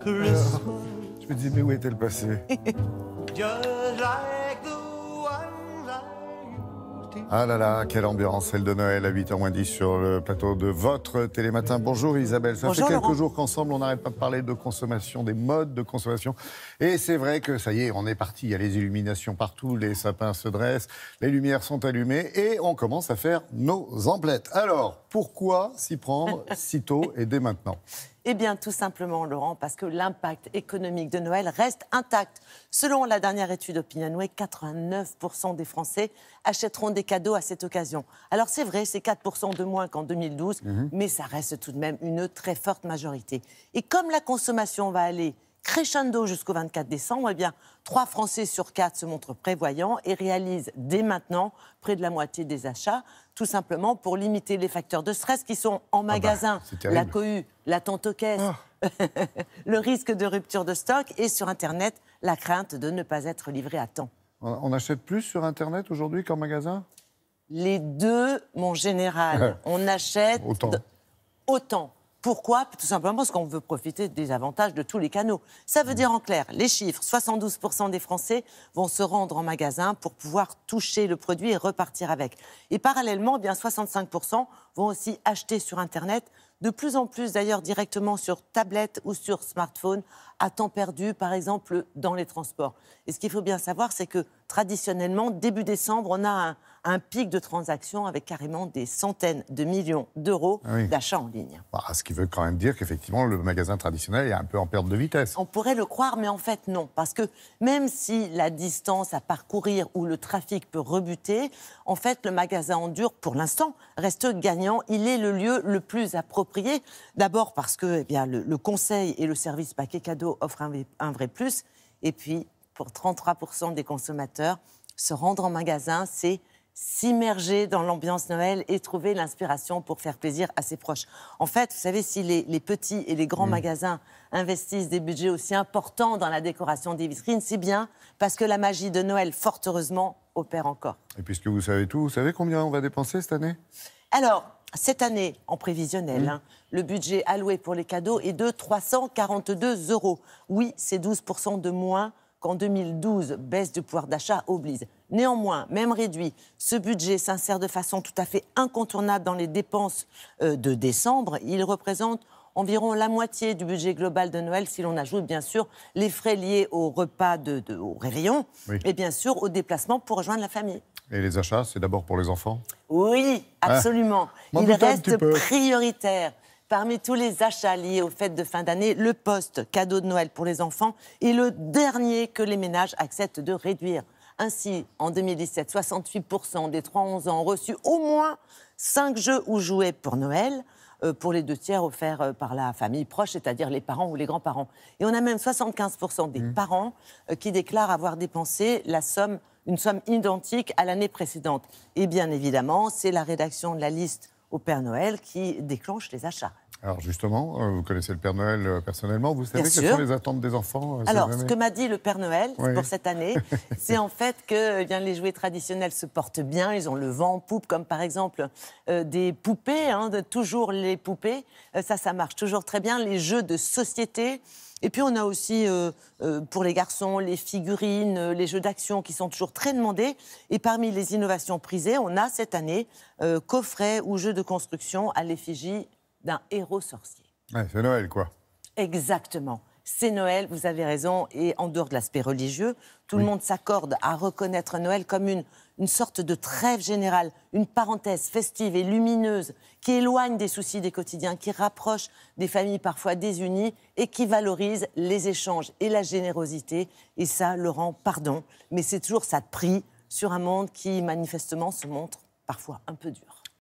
je me dis, mais où était le passé? Ah là là, quelle ambiance, celle de Noël à 8h moins 10 sur le plateau de votre télématin. Bonjour Isabelle, ça fait quelques jours qu'ensemble on n'arrête pas de parler de consommation, des modes de consommation. Et c'est vrai que ça y est, on est parti, il y a les illuminations partout, les sapins se dressent, les lumières sont allumées et on commence à faire nos emplettes. Alors, pourquoi s'y prendre si tôt et dès maintenant eh bien, tout simplement, Laurent, parce que l'impact économique de Noël reste intact. Selon la dernière étude Opinionway, 89% des Français achèteront des cadeaux à cette occasion. Alors, c'est vrai, c'est 4% de moins qu'en 2012, mhm. mais ça reste tout de même une très forte majorité. Et comme la consommation va aller crescendo jusqu'au 24 décembre, trois eh bien, trois Français sur quatre se montrent prévoyants et réalisent dès maintenant près de la moitié des achats, tout simplement pour limiter les facteurs de stress qui sont en ah bah, magasin, la cohue, l'attente aux ah. le risque de rupture de stock et sur Internet, la crainte de ne pas être livré à temps. On achète plus sur Internet aujourd'hui qu'en magasin Les deux, mon général. on achète autant. Pourquoi Tout simplement parce qu'on veut profiter des avantages de tous les canaux. Ça veut mmh. dire en clair, les chiffres, 72% des Français vont se rendre en magasin pour pouvoir toucher le produit et repartir avec. Et parallèlement, eh bien 65% vont aussi acheter sur Internet, de plus en plus d'ailleurs directement sur tablette ou sur smartphone, à temps perdu, par exemple dans les transports. Et ce qu'il faut bien savoir, c'est que traditionnellement, début décembre, on a un, pic de transactions avec carrément des centaines de millions d'euros d'achat d'achats en ligne. Bah, ce qui veut quand même dire qu'effectivement, le magasin traditionnel est un peu en perte de vitesse. On pourrait le croire, mais en fait, non. Parce que même si la distance à parcourir ou le trafic peut rebuter, en fait, le magasin en dur, pour l'instant, reste gagnant il est le lieu le plus approprié. D'abord parce que eh bien, le, conseil et le service paquet cadeau offrent un vrai plus. Et puis, pour 33% des consommateurs, se rendre en magasin, c'est s'immerger dans l'ambiance Noël et trouver l'inspiration pour faire plaisir à ses proches. En fait, vous savez, si les, petits et les grands mm. magasins investissent des budgets aussi importants dans la décoration des vitrines, c'est bien parce que la magie de Noël, fort heureusement, opère encore. Et puisque vous savez tout, vous savez combien on va dépenser cette année Alors, cette année, en prévisionnel, mm. hein, le budget alloué pour les cadeaux est de 342 euros. Oui, c'est 12% de moins qu'en 2012, baisse du pouvoir d'achat oblige. Néanmoins, même réduit, ce budget s'insère de façon tout à fait incontournable dans les dépenses euh, de décembre. Il représente environ la moitié du budget global de Noël, si l'on ajoute bien sûr les frais liés au repas de, au réveillon et bien sûr au déplacement pour rejoindre la famille. Et les achats, c'est d'abord pour les enfants Oui, ah. absolument. Il reste prioritaire Parmi tous les achats liés aux fêtes de fin d'année, le poste cadeau de Noël pour les enfants est le dernier que les ménages acceptent de réduire. Ainsi, en 2017, 68% des 3-11 ans ont reçu au moins 5 jeux ou jouets pour Noël, euh, pour les deux tiers offerts euh, par la famille proche, c'est-à-dire les parents ou les grands-parents. Et on a même 75% des mmh. parents euh, qui déclarent avoir dépensé la somme, une somme identique à l'année précédente. Et bien évidemment, c'est la rédaction de la liste au Père Noël qui déclenche les achats. Alors justement, euh, vous connaissez le Père Noël euh, personnellement, vous savez quelles sont les attentes des enfants euh, Alors, ce que m'a dit le Père Noël pour cette année, c'est en fait que eh bien, les jouets traditionnels se portent bien, ils ont le vent en poupe, comme par exemple des poupées, hein, toujours les poupées, ça, ça marche toujours très bien, les jeux de société. Et puis on a aussi pour les garçons les figurines, les jeux d'action qui sont toujours très demandés. Et parmi les innovations prisées, on a cette année coffrets ou jeux de construction à l'effigie d'un héros sorcier. c'est Noël, quoi. Exactement. C'est Noël, vous avez raison, et en dehors de l'aspect religieux, tout le monde s'accorde à reconnaître Noël comme une, une sorte de trêve générale, une parenthèse festive et lumineuse qui éloigne des soucis des quotidiens, qui rapproche des familles parfois désunies et qui valorise les échanges et la générosité. Et ça, Laurent, pardon, mais c'est toujours ça de prix sur un monde qui manifestement se montre parfois un peu dur.